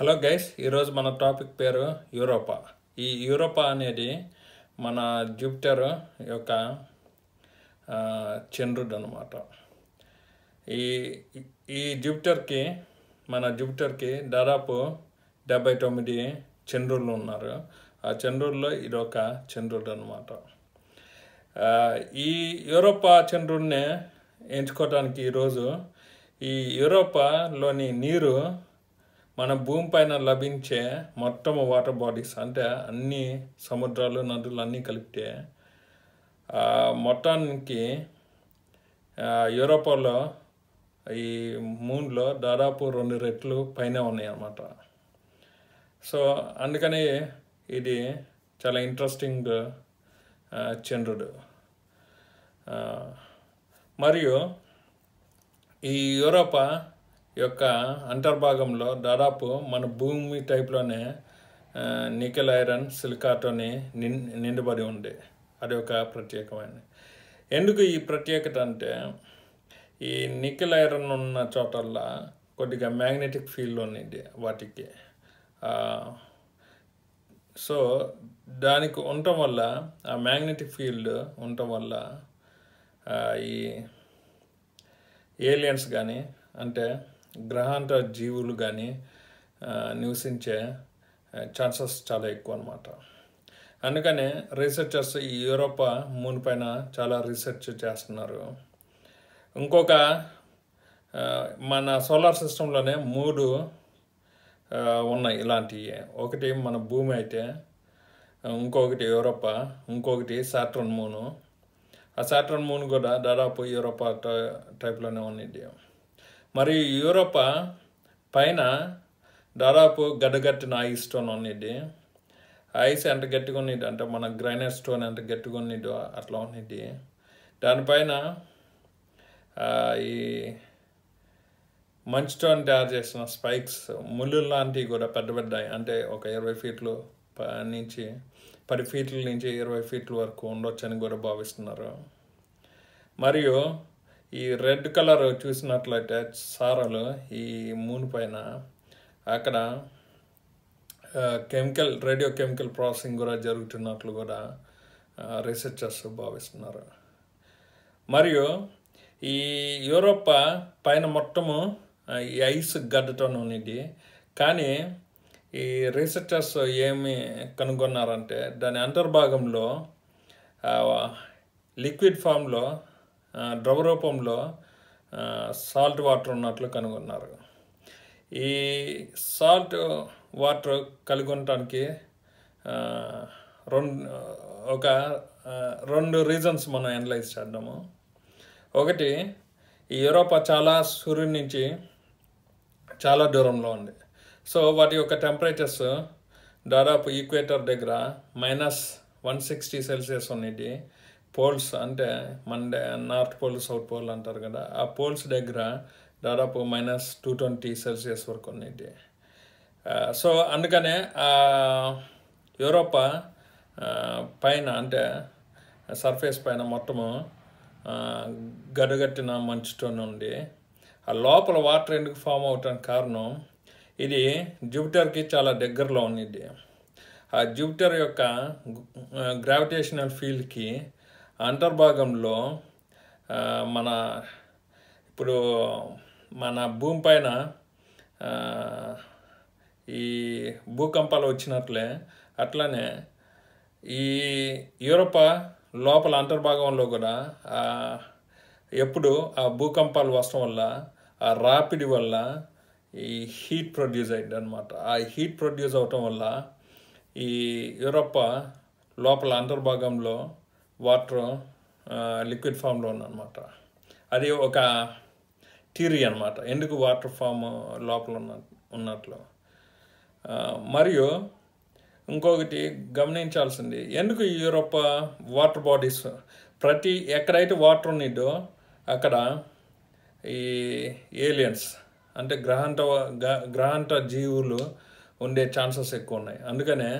hello guys ఈరోజు మన topic పేరు యూరోపా ఈ యూరోపా అనేది మన జూపిటర్ యొక్క చంద్రుడు అనమాట ఈ ఈ జూపిటర్కి మన జూపిటర్కి దాదాపు డెబ్బై తొమ్మిది చంద్రులు ఉన్నారు ఆ చంద్రుల్లో ఇదొక చంద్రుడు అనమాట ఈ యూరోపా చంద్రుడిని ఎంచుకోవడానికి ఈరోజు ఈ యూరోపాలోని నీరు మన భూమి పైన లభించే మొత్తం వాటర్ బాడీస్ అంటే అన్ని సముద్రాలు నదులు అన్నీ కలిపితే మొత్తానికి యూరోపాలో ఈ మూన్లో దాదాపు రెండు రెట్లు పైన ఉన్నాయి అన్నమాట సో అందుకని ఇది చాలా ఇంట్రెస్టింగ్ చంద్రుడు మరియు ఈ యూరోపా యొక్క అంతర్భాగంలో దాదాపు మన భూమి టైప్లోనే నికెల్ ఐరన్ సిలికాటోని నిండబడి ఉంది అది ఒక ప్రత్యేకమైనది ఎందుకు ఈ ప్రత్యేకత అంటే ఈ నికెల్ ఐరన్ ఉన్న చోటల్లా కొద్దిగా మ్యాగ్నెటిక్ ఫీల్డ్ ఉంది వాటికి సో దానికి ఉండటం వల్ల ఆ మ్యాగ్నెటిక్ ఫీల్డ్ ఉండటం వల్ల ఈ ఏలియన్స్ కానీ అంటే గ్రహాంతర జీవులు కానీ నివసించే ఛాన్సెస్ చాలా ఎక్కువ అనమాట అందుకనే రీసెర్చర్స్ ఈ యూరోపా మూన్ పైన చాలా రీసెర్చ్ చేస్తున్నారు ఇంకొక మన సోలార్ సిస్టంలోనే మూడు ఉన్నాయి ఇలాంటివి ఒకటి మన భూమి అయితే ఇంకొకటి యూరోపా ఇంకొకటి శాట్రన్ మూను ఆ శాట్రన్ మూన్ కూడా దాదాపు యూరోపా టైప్లోనే ఉన్నింది మరియు యూరోపా పైన దాదాపు గడ్డగట్టిన ఐస్ స్టోన్ ఉన్నిద్ది ఐస్ ఎంత గట్టిగా ఉన్నిద్ది అంటే మన గ్రైనైట్ స్టోన్ ఎంత గట్టిగా ఉన్నిద్దో అట్లా ఉన్నిద్ది దానిపైన ఈ మంచుతోని తయారు చేసిన స్పైక్స్ ముళ్ళు లాంటివి కూడా పెద్ద పెద్దాయి అంటే ఒక ఇరవై ఫీట్లు నుంచి పది ఫీట్ల నుంచి ఇరవై ఫీట్ల వరకు ఉండొచ్చని కూడా భావిస్తున్నారు మరియు ఈ రెడ్ కలర్ చూసినట్లయితే సారలు ఈ మూన్ పైన అక్కడ కెమికల్ రేడియో కెమికల్ ప్రాసెసింగ్ కూడా జరుగుతున్నట్లు కూడా రీసెర్చర్స్ భావిస్తున్నారు మరియు ఈ యూరోపా పైన మొత్తము ఈ ఐస్ గడ్డతో ఉన్నది కానీ ఈ రీసెర్చర్స్ ఏమి కనుగొన్నారంటే దాని అంతర్భాగంలో లిక్విడ్ ఫామ్లో ద్రవ రూపంలో సాల్ట్ వాటర్ ఉన్నట్లు కనుగొన్నారు ఈ సాల్ట్ వాటర్ కలిగి ఉండటానికి రెండు ఒక రెండు రీజన్స్ మనం అనలైజ్ చేద్దాము ఒకటి ఈ యూరోపా చాలా సూర్యుడి నుంచి చాలా దూరంలో ఉంది సో వాటి యొక్క టెంపరేచర్స్ దాదాపు ఈక్వేటర్ దగ్గర మైనస్ వన్ సిక్స్టీ సెల్సియస్ ఉన్నది పోల్స్ అంటే మన నార్త్ పోల్ సౌత్ పోల్ అంటారు కదా ఆ పోల్స్ దగ్గర దాదాపు మైనస్ టూ ట్వంటీ సెల్సియస్ వరకు ఉన్నాయి సో అందుకనే యూరోపా పైన అంటే సర్ఫేస్ పైన మొత్తము గడుగట్టిన మంచుతో ఉంది ఆ లోపల వాటర్ ఎందుకు ఫామ్ అవటానికి కారణం ఇది జూపిటర్కి చాలా దగ్గరలో ఉంది ఆ జూపిటర్ యొక్క గ్రావిటేషనల్ ఫీల్డ్కి అంతర్భాగంలో మన ఇప్పుడు మన భూమి పైన ఈ భూకంపాలు వచ్చినట్లే అట్లనే ఈ యూరోపా లోపల అంతర్భాగంలో కూడా ఎప్పుడు ఆ భూకంపాలు వస్తడం వల్ల ఆ రాపిడి వల్ల ఈ హీట్ ప్రొడ్యూస్ అయింది అనమాట ఆ హీట్ ప్రొడ్యూస్ అవటం వల్ల ఈ యూరోపా లోపల అంతర్భాగంలో వాటర్ లిక్విడ్ ఫామ్లో ఉందన్నమాట అది ఒక థియరీ అనమాట ఎందుకు వాటర్ ఫామ్ లోపల ఉన్న ఉన్నట్లు మరియు ఇంకొకటి గమనించాల్సింది ఎందుకు యూరోప్ వాటర్ బాడీస్ ప్రతి ఎక్కడైతే వాటర్ ఉన్నదో అక్కడ ఈ ఏలియన్స్ అంటే గ్రహాంత గ్రహాంత జీవులు ఉండే ఛాన్సెస్ ఎక్కువ ఉన్నాయి అందుకనే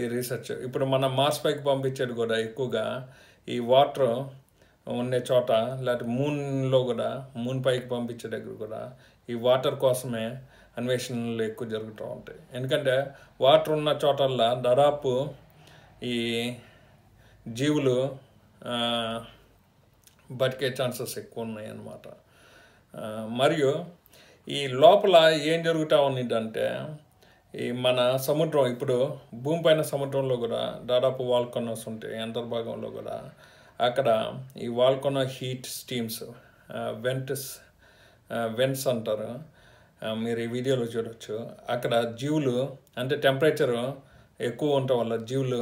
ఈ రీసెర్చ్ ఇప్పుడు మనం మాస్ పైకి పంపించేది కూడా ఎక్కువగా ఈ వాటర్ ఉండే చోట లేకపోతే మూన్లో కూడా మూన్ పైకి పంపించే దగ్గర కూడా ఈ వాటర్ కోసమే అన్వేషణలు ఎక్కువ జరుగుతూ ఉంటాయి ఎందుకంటే వాటర్ ఉన్న చోటల్లో దాదాపు ఈ జీవులు బతికే ఛాన్సెస్ ఎక్కువ ఉన్నాయి అన్నమాట మరియు ఈ లోపల ఏం జరుగుతూ ఉన్నదంటే ఈ మన సముద్రం ఇప్పుడు భూమిపైన సముద్రంలో కూడా దాదాపు వాల్కొనస్ ఉంటాయి అంతర్భాగంలో కూడా అక్కడ ఈ volcano heat steams vents vents అంటారు మీరు ఈ వీడియోలో చూడవచ్చు అక్కడ జీవులు అంటే టెంపరేచరు ఎక్కువ ఉండటం వల్ల జీవులు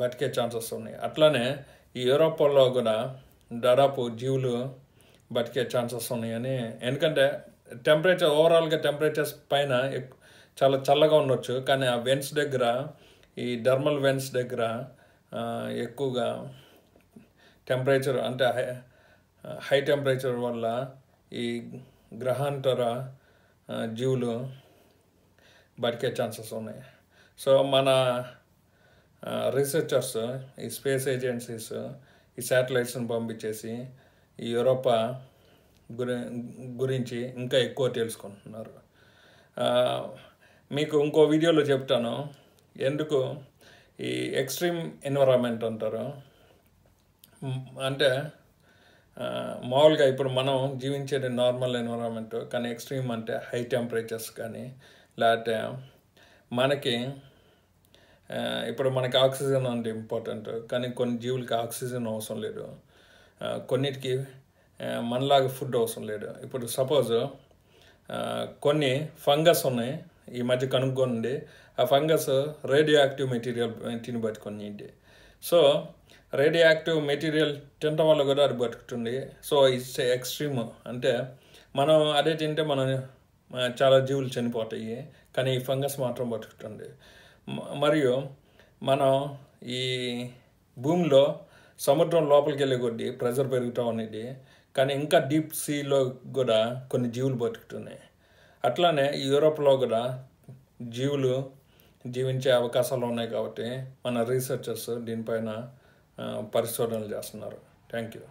బతికే ఛాన్సెస్ ఉన్నాయి అట్లానే ఈ యూరోపాలో కూడా దాదాపు జీవులు బతికే ఛాన్సెస్ ఉన్నాయని ఎందుకంటే టెంపరేచర్ ఓవరాల్గా టెంపరేచర్స్ పైన చాలా చల్లగా ఉండొచ్చు కానీ ఆ వెన్స్ దగ్గర ఈ డర్మల్ వెన్స్ దగ్గర ఎక్కువగా టెంపరేచర్ అంటే హై హై టెంపరేచర్ వల్ల ఈ గ్రహాంతర జీవులు బతికే ఛాన్సెస్ ఉన్నాయి సో మన రీసెర్చర్స్ ఈ స్పేస్ ఏజెన్సీస్ ఈ శాటిలైట్స్ని పంపించేసి ఈ యూరోపా గురి గురించి ఇంకా ఎక్కువ తెలుసుకుంటున్నారు మీకు ఇంకో వీడియోలో చెప్తాను ఎందుకు ఈ ఎక్స్ట్రీమ్ ఎన్విరాన్మెంట్ అంటారు అంటే మామూలుగా ఇప్పుడు మనం జీవించేది నార్మల్ ఎన్విరాన్మెంట్ కానీ ఎక్స్ట్రీమ్ అంటే హై టెంపరేచర్స్ కానీ లేకపోతే మనకి ఇప్పుడు మనకి ఆక్సిజన్ అంటే ఇంపార్టెంట్ కానీ కొన్ని జీవులకి ఆక్సిజన్ అవసరం లేదు కొన్నిటికి మనలాగా ఫుడ్ అవసరం లేదు ఇప్పుడు సపోజ్ కొన్ని ఫంగస్ ఉన్నాయి ఈ మధ్య కనుక్కోనుండే ఆ ఫంగస్ రేడియో యాక్టివ్ మెటీరియల్ తిని బతుకునింది సో రేడియో యాక్టివ్ మెటీరియల్ తినటం వల్ల కూడా అది బతుకుతుంది సో ఇట్స్ ఎక్స్ట్రీమ్ అంటే మనం అదే తింటే మనం చాలా జీవులు చనిపోతాయి కానీ ఈ ఫంగస్ మాత్రం బతుకుతుంది మరియు మనం ఈ భూమిలో సముద్రం లోపలికి వెళ్ళే కొద్దీ ప్రెజర్ పెరుగుతూ ఉండేది కానీ ఇంకా డీప్ సీలో కూడా కొన్ని జీవులు బతుకుతున్నాయి అట్లానే యూరోప్లో కూడా జీవులు జీవించే అవకాశాలు ఉన్నాయి కాబట్టి మన రీసెర్చర్స్ దీనిపైన పరిశోధనలు చేస్తున్నారు థ్యాంక్ యూ